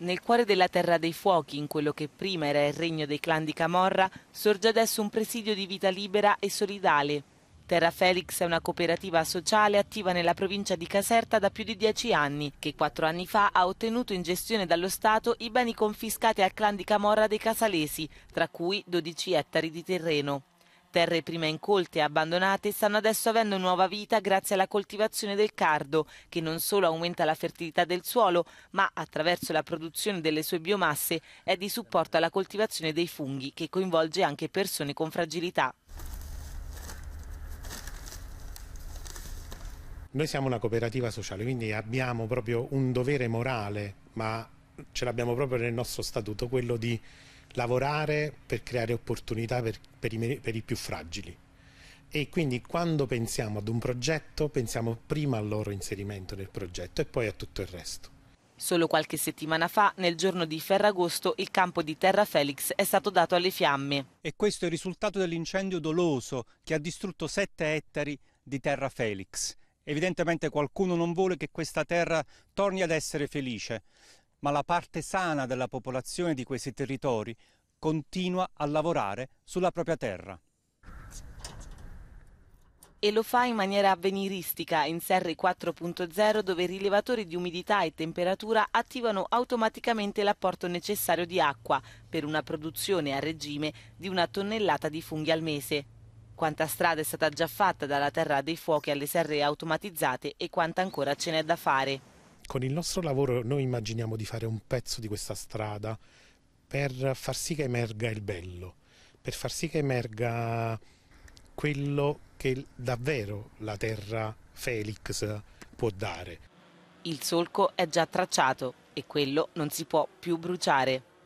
Nel cuore della Terra dei Fuochi, in quello che prima era il regno dei clan di Camorra, sorge adesso un presidio di vita libera e solidale. Terra Felix è una cooperativa sociale attiva nella provincia di Caserta da più di dieci anni, che quattro anni fa ha ottenuto in gestione dallo Stato i beni confiscati al clan di Camorra dei Casalesi, tra cui 12 ettari di terreno. Terre prima incolte e abbandonate stanno adesso avendo nuova vita grazie alla coltivazione del cardo, che non solo aumenta la fertilità del suolo, ma attraverso la produzione delle sue biomasse è di supporto alla coltivazione dei funghi, che coinvolge anche persone con fragilità. Noi siamo una cooperativa sociale, quindi abbiamo proprio un dovere morale, ma ce l'abbiamo proprio nel nostro statuto, quello di lavorare per creare opportunità per, per, i, per i più fragili e quindi quando pensiamo ad un progetto pensiamo prima al loro inserimento nel progetto e poi a tutto il resto. Solo qualche settimana fa, nel giorno di Ferragosto, il campo di Terra Felix è stato dato alle fiamme. E questo è il risultato dell'incendio doloso che ha distrutto 7 ettari di Terra Felix. Evidentemente qualcuno non vuole che questa terra torni ad essere felice ma la parte sana della popolazione di questi territori continua a lavorare sulla propria terra. E lo fa in maniera avveniristica in Serre 4.0 dove i rilevatori di umidità e temperatura attivano automaticamente l'apporto necessario di acqua per una produzione a regime di una tonnellata di funghi al mese. Quanta strada è stata già fatta dalla terra dei fuochi alle serre automatizzate e quanta ancora ce n'è da fare. Con il nostro lavoro noi immaginiamo di fare un pezzo di questa strada per far sì che emerga il bello, per far sì che emerga quello che davvero la terra Felix può dare. Il solco è già tracciato e quello non si può più bruciare.